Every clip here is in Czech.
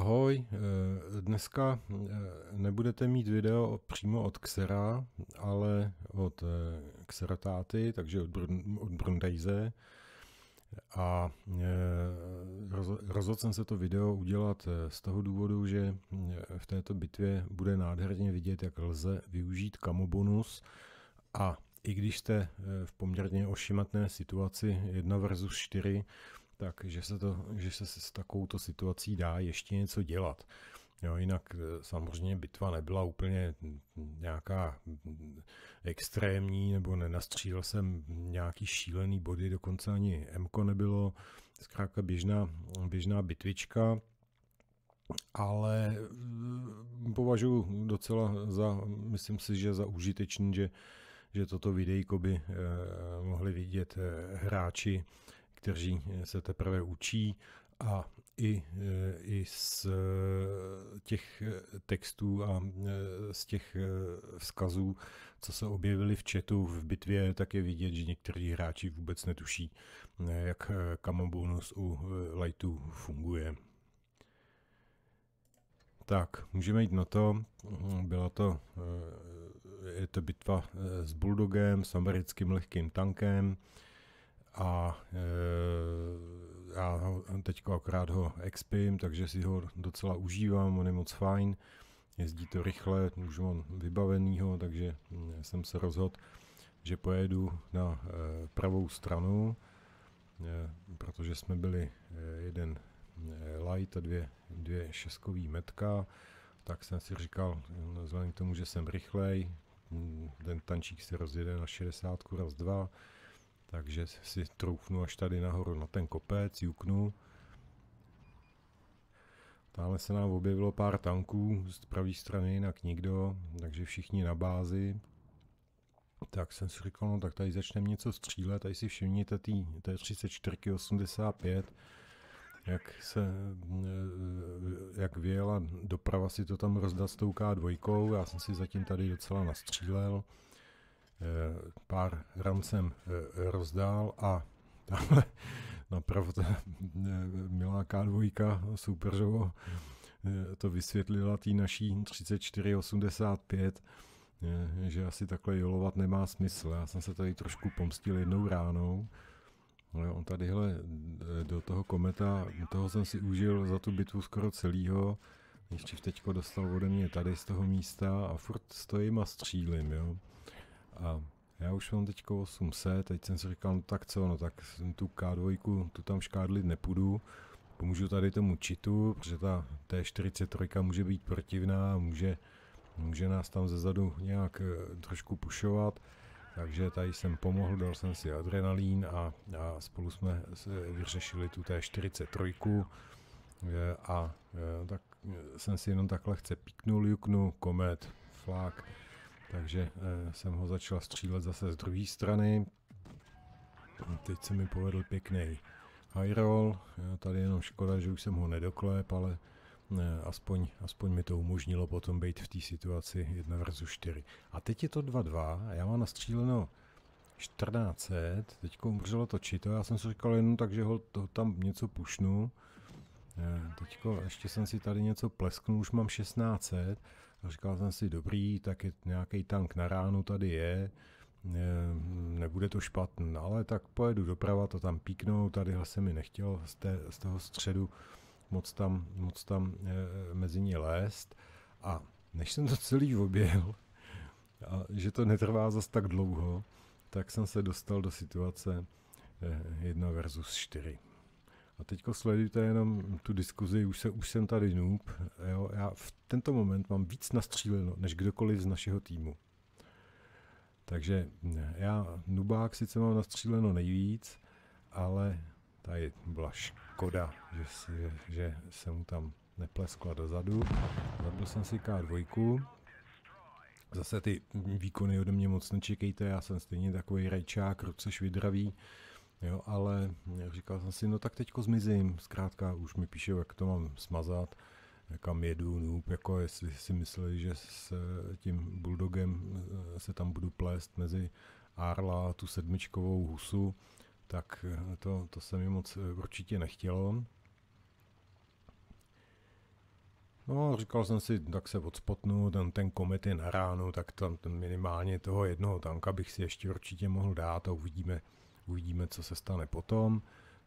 Ahoj, eh, dneska eh, nebudete mít video přímo od Xera, ale od eh, Xeratáty, takže od, Brun, od Brundejze. A rozhodl jsem se to video udělat z toho důvodu, že v této bitvě bude nádherně vidět, jak lze využít kamobonus a i když jste v poměrně ošimatné situaci 1 versus 4, tak že se, to, že se s takovouto situací dá ještě něco dělat. Jo, jinak e, samozřejmě bitva nebyla úplně nějaká extrémní, nebo nenastřílel jsem nějaký šílený body, dokonce ani Mko nebylo, zkrátka běžná, běžná bitvička, ale e, považuji docela za, myslím si, že za užitečný, že že toto videjko by e, mohli vidět hráči kteří eh, se teprve učí a i, eh, i z eh, těch textů a z těch vzkazů, co se objevily v chatu v bitvě, tak je vidět, že někteří hráči vůbec netuší, jak kamo bonus u Lightu funguje. Tak, můžeme jít na to. Byla to, je to bitva s Bulldogem, s americkým lehkým tankem a e, já ho, teďko akorát ho expím, takže si ho docela užívám, on je moc fajn, jezdí to rychle, už mám vybavenýho, takže mm, jsem se rozhodl, že pojedu na e, pravou stranu, e, protože jsme byli e, jeden e, light a dvě, dvě šeskový metka, tak jsem si říkal, no, vzhledem k tomu, že jsem rychlej, mm, ten tančík se rozjede na 60 raz 2, takže si troufnu až tady nahoru na ten kopec, juknu. Tamhle se nám objevilo pár tanků, z pravé strany jinak nikdo, takže všichni na bázi. Tak jsem si říkal, no tak tady začneme něco střílet, tady si všimněte tý, té 34 85, jak se, eh, jak vyjela doprava si to tam rozdat s tou K2, já jsem si zatím tady docela nastřílel. Eh, pár rancem eh, rozdál a tamhle napravo no, ta eh, milá K2 Superžovo to vysvětlila tý naší 3485, že asi takhle jolovat nemá smysl. Já jsem se tady trošku pomstil jednou ránou, ale on tadyhle do toho kometa, toho jsem si užil za tu bitvu skoro celýho, ještě teďko dostal ode mě tady z toho místa a furt stojím a střílim, jo a já už mám teď 800, teď jsem si říkal, no tak co, no tak jsem tu K2, tu tam škádlit nepůjdu, pomůžu tady tomu čitu, protože ta T43 může být protivná, může, může nás tam zezadu nějak e, trošku pušovat, takže tady jsem pomohl, dal jsem si adrenalín a, a spolu jsme vyřešili tu T43 a e, tak e, jsem si jenom takhle chce píknul, juknu, komet, flak, takže eh, jsem ho začal střílet zase z druhé strany. Teď se mi povedl pěkný high roll. Eh, tady jenom škoda, že už jsem ho nedoklep, ale eh, aspoň, aspoň mi to umožnilo potom být v té situaci 1 versus 4. A teď je to 2-2 a já mám nastříleno 14. Teď umřelo to čito, já jsem si říkal jenom tak, že ho to tam něco pušnu. teď ještě jsem si tady něco plesknul, už mám 16. A říkal jsem si, dobrý, tak nějaký tank na ránu tady je, nebude to špatný, ale tak pojedu doprava, to tam píknou, tady se mi nechtěl z, té, z toho středu moc tam, moc tam e, mezi ní lézt. A než jsem to celý objel, a že to netrvá zas tak dlouho, tak jsem se dostal do situace 1 e, versus 4. A teď sledujte jenom tu diskuzi, už, se, už jsem tady noob. Jo? Já v tento moment mám víc nastříleno, než kdokoliv z našeho týmu. Takže eh, já nubák sice mám nastříleno nejvíc, ale tady byla škoda, že, si, že, že se mu tam nepleskla dozadu. Zabil jsem si K2. Zase ty výkony ode mě moc nečekejte, já jsem stejně takový rajčák, ruce švidravý. Jo, ale říkal jsem si, no tak teďko zmizím, zkrátka už mi píšou, jak to mám smazat, kam jedu, noob, jako jestli si mysleli, že s tím bulldogem eh, se tam budu plést mezi Arla a tu sedmičkovou husu, tak eh, to, to se mi moc eh, určitě nechtělo. No, říkal jsem si, tak se odspotnu, ten, ten komet je na ránu, tak tam minimálně toho jednoho tanka bych si ještě určitě mohl dát a uvidíme, uvidíme, co se stane potom,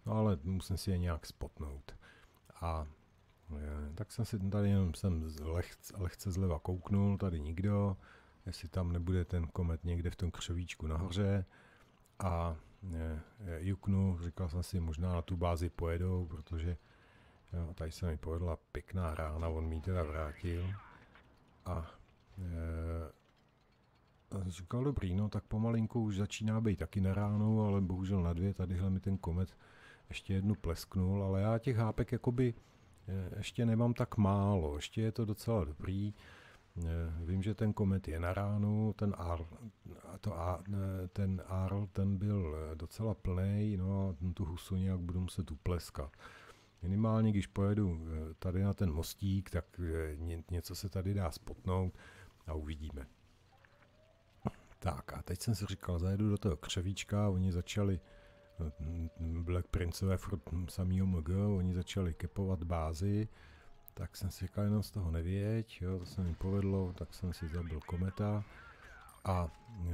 no ale musím si je nějak spotnout. A je, tak jsem si tady jenom jsem lehce, lehce zleva kouknul, tady nikdo, jestli tam nebude ten komet někde v tom křovíčku nahoře a je, je, juknu, říkal jsem si, možná na tu bázi pojedou, protože jo, tady se mi povedla pěkná rána, on mi teda vrátil a říkal, dobrý, no tak pomalinku už začíná být taky na ráno, ale bohužel na dvě, tadyhle mi ten komet ještě jednu plesknul, ale já těch hápek jakoby e, ještě nemám tak málo, ještě je to docela dobrý. E, vím, že ten komet je na ránu, ten Arl, to a, e, ten, Arl, ten byl docela plný, no a tu husu nějak budu muset upleskat. Minimálně, když pojedu tady na ten mostík, tak něco se tady dá spotnout a uvidíme teď jsem si říkal, zajedu do toho křevíčka, oni začali eh, Black Princeové furt samýho MG, oni začali kepovat bázy, tak jsem si říkal, jenom z toho nevěď, jo, to se mi povedlo, tak jsem si zabil kometa. A e,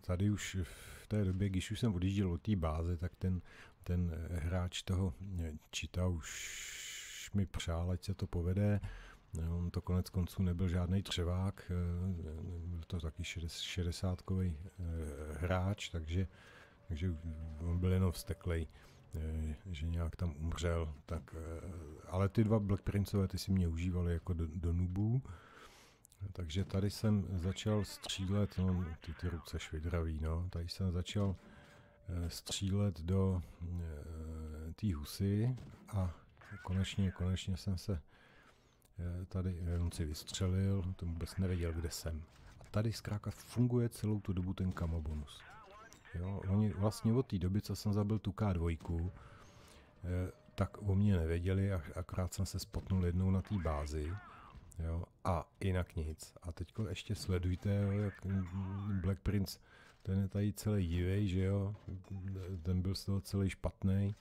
tady už v té době, když už jsem odjížděl od té báze, tak ten, ten hráč toho čita eh, už mi přál, ať se to povede on no, to konec konců nebyl žádný třevák, eh, byl to taky šedesátkový eh, hráč, takže, takže on byl jenom vzteklej, eh, že nějak tam umřel. Tak, ale ty dva Black Princeové, ty si mě užívali jako do, do nubů. Takže tady jsem začal střílet, no, ty, ty ruce švidraví, no, tady jsem začal střílet do té husy a konečně, konečně jsem se Eh, tady jenom eh, si vystřelil, to vůbec nevěděl, kde jsem. A tady zkrátka funguje celou tu dobu ten kamo bonus. Jo, oni vlastně od té doby, co jsem zabil tu K2, eh, tak o mě nevěděli, akorát jsem se spotnul jednou na té bázi, jo, a jinak nic. A teď ještě sledujte, jo, jak Black Prince, ten je tady celý divý, že jo, ten byl z toho celý špatný.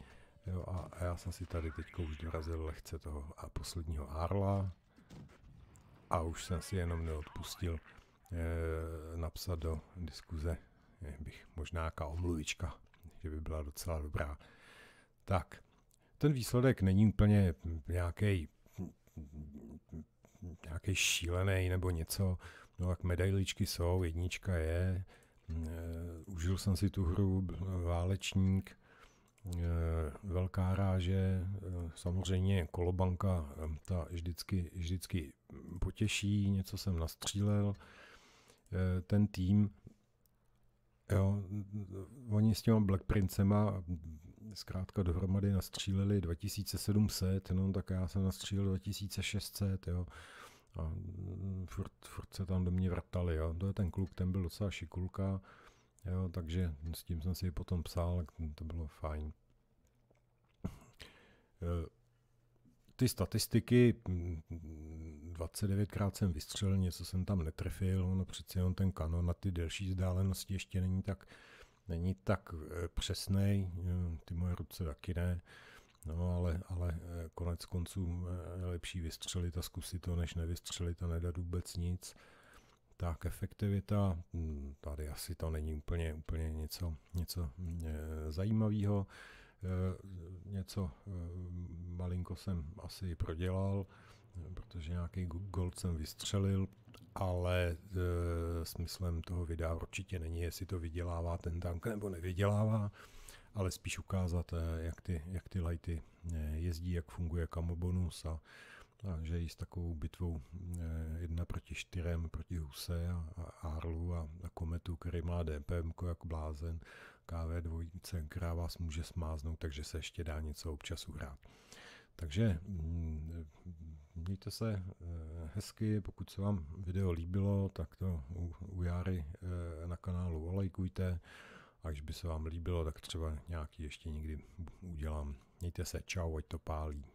Jo, a, já jsem si tady teď už dorazil lehce toho a posledního Arla a už jsem si jenom neodpustil e, napsat do diskuze, je, eh, bych možná nějaká omluvička, že by byla docela dobrá. Tak, ten výsledek není úplně nějaký nějaký šílený nebo něco. No tak medailičky jsou, jednička je. E, užil jsem si tu hru, válečník. Eh, velká ráže, eh, samozřejmě kolobanka eh, ta vždycky, vždycky potěší, něco jsem nastřílel, ten tým, jo, oni s těma Black Princema zkrátka dohromady nastříleli 2700, no tak já jsem nastřílel 2600, jo, a mm, furt, furt se tam do mě vrtali, jo, to je ten kluk, ten byl docela šikulka, Jo, takže s tím jsem si potom psal, to bylo fajn. Eh, ty statistiky, 29krát hm, jsem vystřelil, něco jsem tam netrefil, No přeci jenom ten kanon na ty delší vzdálenosti ještě není tak, není tak eh, přesný, eh, ty moje ruce taky ne, no ale, ale konec konců lepší vystřelit a zkusit to, než nevystřelit a nedat vůbec nic. Tak efektivita, mm, tady asi to není úplně, úplně něco, něco eh, zajímavého. Eh, něco eh, malinko jsem asi prodělal, protože nějaký gold jsem vystřelil, ale smyslem toho videa určitě není, jestli to vydělává ten tank nebo nevydělává, ale spíš ukázat, jak ty, jak ty lighty jezdí, jak funguje kamobonus a a že i s takovou bitvou eh, jedna proti čtyřem, proti Huse a, a Arlu a, a Kometu, který má DPM jako blázen, KV 2 která vás může smáznout, takže se ještě dá něco občas uhrát. Takže mm, mějte se eh, hezky, pokud se vám video líbilo, tak to u, u Jary eh, na kanálu olejkujte A když by se vám líbilo, tak třeba nějaký ještě někdy udělám. Mějte se, čau, ať to pálí.